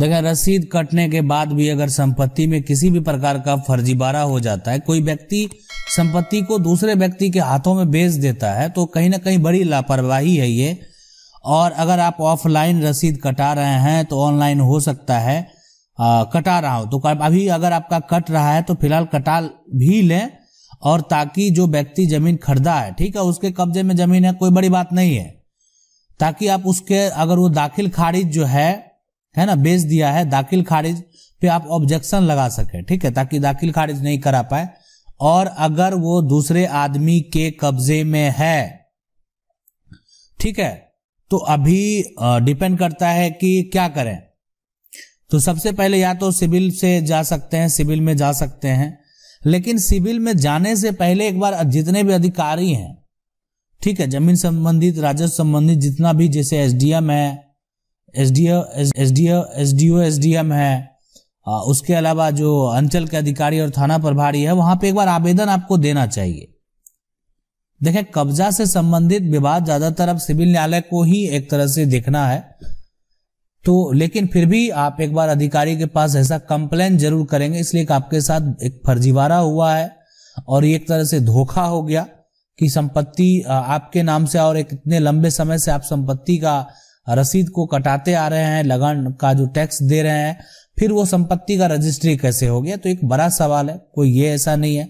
देखिए रसीद कटने के बाद भी अगर संपत्ति में किसी भी प्रकार का फर्जीबारा हो जाता है कोई व्यक्ति संपत्ति को दूसरे व्यक्ति के हाथों में बेच देता है तो कहीं ना कहीं बड़ी लापरवाही है ये और अगर आप ऑफलाइन रसीद कटा रहे हैं तो ऑनलाइन हो सकता है आ, कटा रहा हो तो अभी अगर आपका कट रहा है तो फिलहाल कटा भी लें और ताकि जो व्यक्ति जमीन खरीदा है ठीक है उसके कब्जे में जमीन है कोई बड़ी बात नहीं है ताकि आप उसके अगर वो दाखिल खारिज जो है है ना बेच दिया है दाखिल खारिज पे आप ऑब्जेक्शन लगा सके ठीक है ताकि दाखिल खारिज नहीं करा पाए और अगर वो दूसरे आदमी के कब्जे में है ठीक है तो अभी डिपेंड करता है कि क्या करें तो सबसे पहले या तो सिविल से जा सकते हैं सिविल में जा सकते हैं लेकिन सिविल में जाने से पहले एक बार जितने भी अधिकारी हैं ठीक है जमीन संबंधित राजस्व संबंधित जितना भी जैसे एसडीएम है S D S D S O S D M है आ, हाँ, उसके अलावा जो अंचल के अधिकारी और थाना प्रभारी है वहां पे एक बार आवेदन आपको देना चाहिए देखें कब्जा से संबंधित विवाद ज्यादातर अब सिविल न्यायालय को ही एक तरह से देखना है तो लेकिन फिर भी आप एक बार अधिकारी के पास ऐसा कंप्लेन जरूर करेंगे इसलिए कि आपके साथ एक फर्जीवाड़ा हुआ है और एक तरह से धोखा हो गया कि संपत्ति आपके नाम से और एक इतने लंबे समय से आप संपत्ति का रसीद को कटाते आ रहे हैं लगन का जो टैक्स दे रहे हैं फिर वो संपत्ति का रजिस्ट्री कैसे हो गया तो एक बड़ा सवाल है कोई ये ऐसा नहीं है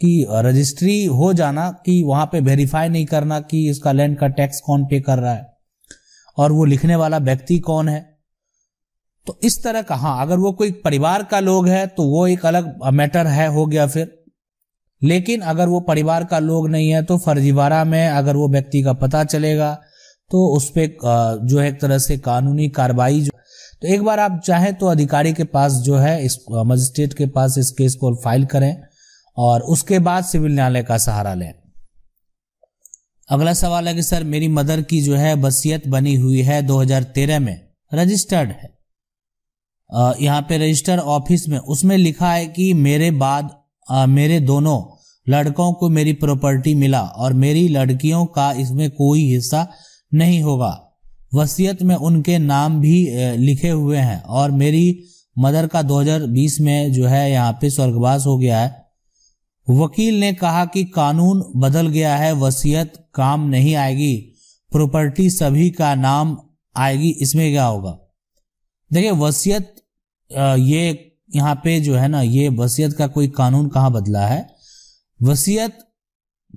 कि रजिस्ट्री हो जाना कि वहां पे वेरीफाई नहीं करना कि इसका लैंड का टैक्स कौन पे कर रहा है और वो लिखने वाला व्यक्ति कौन है तो इस तरह का हाँ अगर वो कोई परिवार का लोग है तो वो एक अलग मैटर है हो गया फिर लेकिन अगर वो परिवार का लोग नहीं है तो फर्जीवाड़ा में अगर वो व्यक्ति का पता चलेगा तो उस पर जो है एक तरह से कानूनी कार्रवाई तो एक बार आप चाहें तो अधिकारी के पास जो है इस मजिस्ट्रेट के पास इस केस को फाइल करें और उसके बाद सिविल न्यायालय का सहारा लें अगला सवाल है कि सर मेरी मदर की जो है वसीयत बनी हुई है 2013 में रजिस्टर्ड है यहाँ पे रजिस्टर ऑफिस में उसमें लिखा है कि मेरे बाद आ, मेरे दोनों लड़कों को मेरी प्रॉपर्टी मिला और मेरी लड़कियों का इसमें कोई हिस्सा नहीं होगा वसीयत में उनके नाम भी लिखे हुए हैं और मेरी मदर का 2020 में जो है यहाँ पे स्वर्गवास हो गया है वकील ने कहा कि कानून बदल गया है वसीयत काम नहीं आएगी प्रॉपर्टी सभी का नाम आएगी इसमें क्या होगा देखिए वसीयत ये यहाँ पे जो है ना ये वसीयत का कोई कानून कहाँ बदला है वसीयत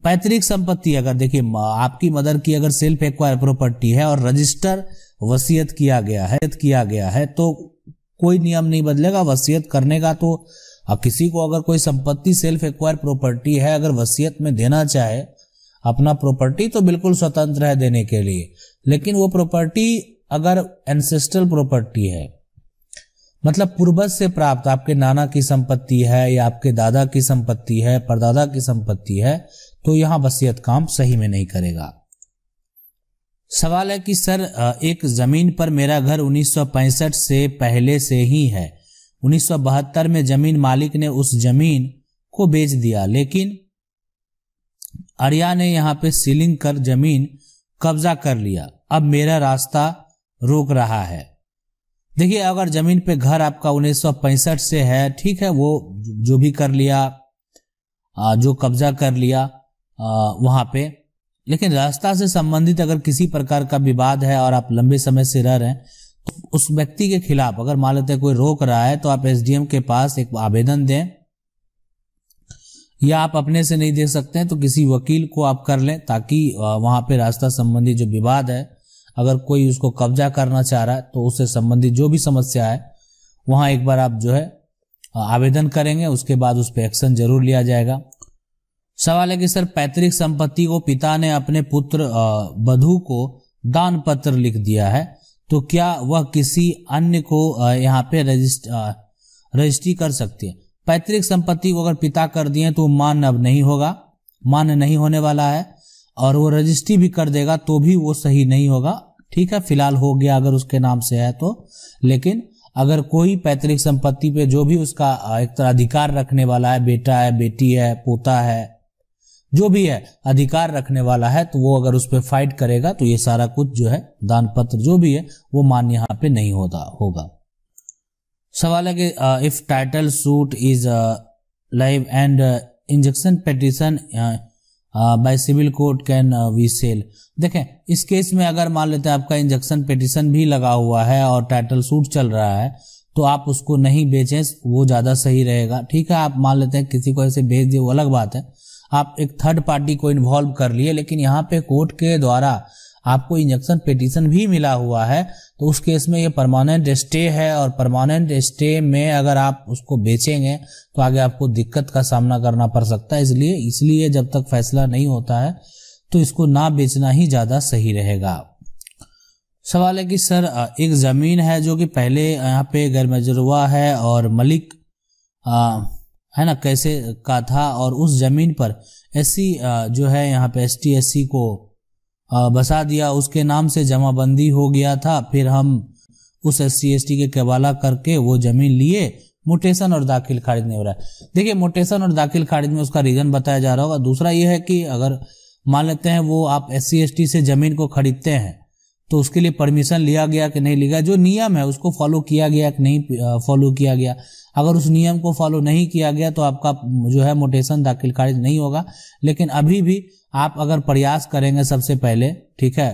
पैतृक संपत्ति अगर देखिए आपकी मदर की अगर सेल्फ एक्वायर प्रॉपर्टी है और रजिस्टर वसीयत किया गया है किया गया है तो कोई नियम नहीं बदलेगा वसीयत करने का तो किसी को अगर कोई संपत्ति सेल्फ एक्वायर प्रॉपर्टी है अगर वसीयत में देना चाहे अपना प्रॉपर्टी तो बिल्कुल स्वतंत्र है देने के लिए लेकिन वो प्रॉपर्टी अगर एनसेस्टल प्रॉपर्टी है मतलब पूर्वज से प्राप्त आपके नाना की संपत्ति है या आपके दादा की संपत्ति है परदादा की संपत्ति है तो यहां वसीयत काम सही में नहीं करेगा सवाल है कि सर एक जमीन पर मेरा घर 1965 से पहले से ही है 1972 में जमीन मालिक ने उस जमीन को बेच दिया लेकिन अरिया ने यहां पे सीलिंग कर जमीन कब्जा कर लिया अब मेरा रास्ता रोक रहा है देखिए अगर जमीन पे घर आपका उन्नीस से है ठीक है वो जो भी कर लिया जो कब्जा कर लिया वहां पे लेकिन रास्ता से संबंधित अगर किसी प्रकार का विवाद है और आप लंबे समय से रह रहे हैं तो उस व्यक्ति के खिलाफ अगर मान लेते कोई रोक रहा है तो आप एसडीएम के पास एक आवेदन दें या आप अपने से नहीं दे सकते हैं तो किसी वकील को आप कर लें ताकि वहां पे रास्ता संबंधी जो विवाद है अगर कोई उसको कब्जा करना चाह रहा है तो उससे संबंधित जो भी समस्या है वहाँ एक बार आप जो है आवेदन करेंगे उसके बाद उस पर एक्शन जरूर लिया जाएगा सवाल है कि सर पैतृक संपत्ति को पिता ने अपने पुत्र बधू को दान पत्र लिख दिया है तो क्या वह किसी अन्य को यहाँ पे रजिस्ट रजिस्ट्री कर सकती है पैतृक संपत्ति को अगर पिता कर दिए तो मान अब नहीं होगा मान नहीं होने वाला है और वो रजिस्ट्री भी कर देगा तो भी वो सही नहीं होगा ठीक है फिलहाल हो गया अगर उसके नाम से है तो लेकिन अगर कोई पैतृक संपत्ति पे जो भी उसका एक तरह अधिकार रखने वाला है बेटा है बेटी है पोता है जो भी है अधिकार रखने वाला है तो वो अगर उस पर फाइट करेगा तो ये सारा कुछ जो है दान पत्र जो भी है वो मान यहाँ पे नहीं होता होगा सवाल है कि if title suit is live and injection petition by civil court can we sell देखें इस केस में अगर मान लेते हैं आपका इंजेक्शन पिटिशन भी लगा हुआ है और टाइटल सूट चल रहा है तो आप उसको नहीं बेचें वो ज़्यादा सही रहेगा ठीक है आप मान लेते हैं किसी को ऐसे भेज दिए वो अलग बात है आप एक थर्ड पार्टी को इन्वॉल्व कर लिए लेकिन यहाँ पे कोर्ट के द्वारा आपको इंजेक्शन पिटीशन भी मिला हुआ है तो उस केस में ये परमानेंट स्टे है और परमानेंट स्टे में अगर आप उसको बेचेंगे तो आगे आपको दिक्कत का सामना करना पड़ सकता है इसलिए इसलिए जब तक फैसला नहीं होता है तो इसको ना बेचना ही ज़्यादा सही रहेगा सवाल है कि सर एक ज़मीन है जो कि पहले यहाँ पे गैर मजरुआ है और मलिक आ, है ना कैसे का था और उस ज़मीन पर एस जो है यहाँ पे एस टी को बसा दिया उसके नाम से जमाबंदी हो गया था फिर हम उस एस सी के कबाला करके वो जमीन लिए मोटेशन और दाखिल खारिज नहीं हो रहा है देखिए मोटेशन और दाखिल खारिज में उसका रीजन बताया जा रहा होगा दूसरा यह है कि अगर मान लेते हैं वो आप एस सी से जमीन को खरीदते हैं तो उसके लिए परमिशन लिया गया कि नहीं लिया जो नियम है उसको फॉलो किया गया कि नहीं फॉलो किया गया अगर उस नियम को फॉलो नहीं किया गया तो आपका जो है मोटेशन दाखिल खारिज नहीं होगा लेकिन अभी भी आप अगर प्रयास करेंगे सबसे पहले ठीक है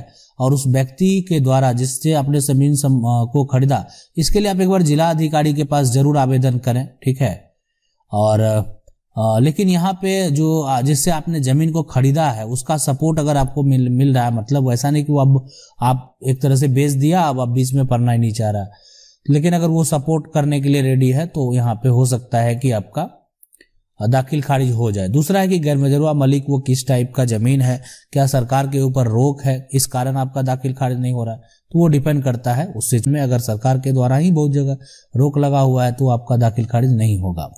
और उस व्यक्ति के द्वारा जिससे आपने जमीन को खरीदा इसके लिए आप एक बार जिला अधिकारी के पास जरूर आवेदन करें ठीक है और लेकिन यहाँ पे जो जिससे आपने ज़मीन को ख़रीदा है उसका सपोर्ट अगर आपको मिल मिल रहा है मतलब ऐसा नहीं कि वो अब आप एक तरह से बेच दिया अब आप बीच में पढ़ना ही नहीं चाह रहा है लेकिन अगर वो सपोर्ट करने के लिए रेडी है तो यहाँ पे हो सकता है कि आपका दाखिल खारिज हो जाए दूसरा है कि गैर मजरुआ मलिक वो किस टाइप का जमीन है क्या सरकार के ऊपर रोक है इस कारण आपका दाखिल खारिज नहीं हो रहा है तो वो डिपेंड करता है उस चीज में अगर सरकार के द्वारा ही बहुत जगह रोक लगा हुआ है तो आपका दाखिल खारिज नहीं होगा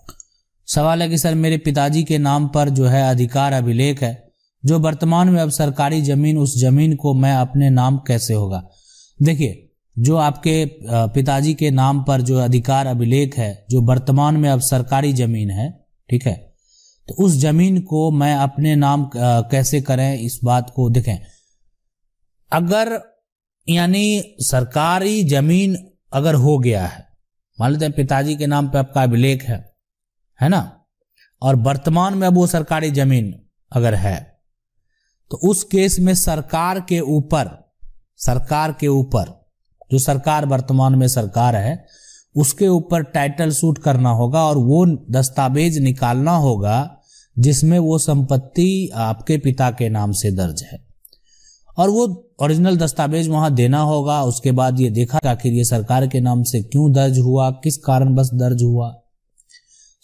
सवाल है कि सर मेरे पिताजी के नाम पर जो है अधिकार अभिलेख है जो वर्तमान में अब सरकारी जमीन उस जमीन को मैं अपने नाम कैसे होगा देखिए जो आपके पिताजी के नाम पर जो अधिकार अभिलेख है जो वर्तमान में अब सरकारी जमीन है ठीक है तो उस जमीन को मैं अपने नाम कैसे करें इस बात को देखें अगर यानी सरकारी जमीन अगर हो गया है मान लेते हैं पिताजी के नाम पर आपका अभिलेख है है ना और वर्तमान में अब वो सरकारी जमीन अगर है तो उस केस में सरकार के ऊपर सरकार के ऊपर जो सरकार वर्तमान में सरकार है उसके ऊपर टाइटल सूट करना होगा और वो दस्तावेज निकालना होगा जिसमें वो संपत्ति आपके पिता के नाम से दर्ज है और वो ओरिजिनल दस्तावेज वहां देना होगा उसके बाद ये देखा आखिर ये सरकार के नाम से क्यों दर्ज हुआ किस कारण बस दर्ज हुआ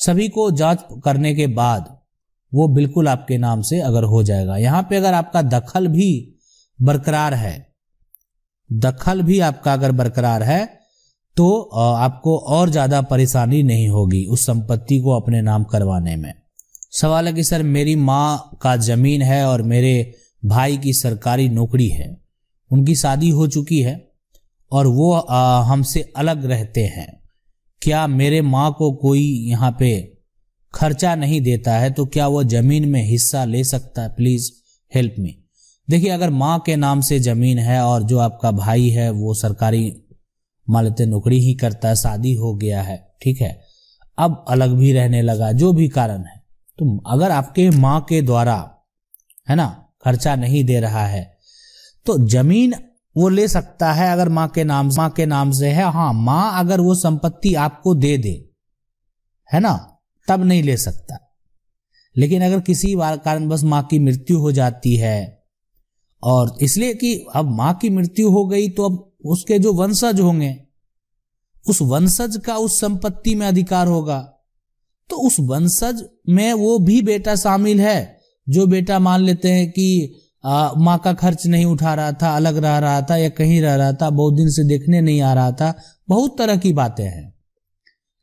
सभी को जांच करने के बाद वो बिल्कुल आपके नाम से अगर हो जाएगा यहां पे अगर आपका दखल भी बरकरार है दखल भी आपका अगर बरकरार है तो आपको और ज़्यादा परेशानी नहीं होगी उस संपत्ति को अपने नाम करवाने में सवाल है कि सर मेरी माँ का ज़मीन है और मेरे भाई की सरकारी नौकरी है उनकी शादी हो चुकी है और वो हमसे अलग रहते हैं क्या मेरे माँ को कोई यहाँ पे खर्चा नहीं देता है तो क्या वो जमीन में हिस्सा ले सकता है प्लीज़ हेल्प मी देखिए अगर माँ के नाम से ज़मीन है और जो आपका भाई है वो सरकारी मान लेते नौकरी ही करता है शादी हो गया है ठीक है अब अलग भी रहने लगा जो भी कारण है तो अगर आपके माँ के द्वारा है ना खर्चा नहीं दे रहा है तो जमीन वो ले सकता है अगर माँ के नाम माँ के नाम से है हाँ माँ अगर वो संपत्ति आपको दे दे है ना तब नहीं ले सकता लेकिन अगर किसी कारण बस माँ की मृत्यु हो जाती है और इसलिए कि अब माँ की मृत्यु हो गई तो अब उसके जो वंशज होंगे उस वंशज का उस संपत्ति में अधिकार होगा तो उस वंशज में वो भी बेटा शामिल है जो बेटा मान लेते हैं कि माँ का खर्च नहीं उठा रहा था अलग रह रहा था या कहीं रह रहा था बहुत दिन से देखने नहीं आ रहा था बहुत तरह की बातें हैं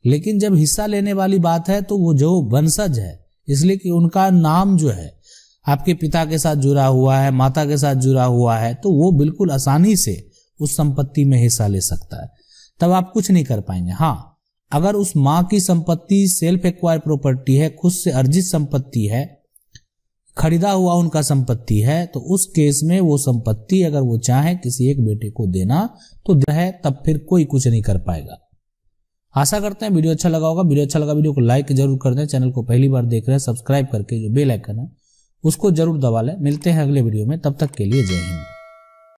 लेकिन जब हिस्सा लेने वाली बात है तो वो जो वंशज है इसलिए कि उनका नाम जो है आपके पिता के साथ जुड़ा हुआ है माता के साथ जुड़ा हुआ है तो वो बिल्कुल आसानी से उस संपत्ति में हिस्सा ले सकता है तब आप कुछ नहीं कर पाएंगे हाँ अगर उस माँ की संपत्ति सेल्फ एक्वायर प्रॉपर्टी है खुद से अर्जित संपत्ति है खरीदा हुआ उनका संपत्ति है तो उस केस में वो संपत्ति अगर वो चाहे किसी एक बेटे को देना तो है तब फिर कोई कुछ नहीं कर पाएगा आशा करते हैं वीडियो अच्छा लगा होगा वीडियो अच्छा लगा वीडियो को लाइक जरूर कर दें चैनल को पहली बार देख रहे हैं सब्सक्राइब करके जो बेल आइकन है उसको जरूर दबा लें मिलते हैं अगले वीडियो में तब तक के लिए जय हिंद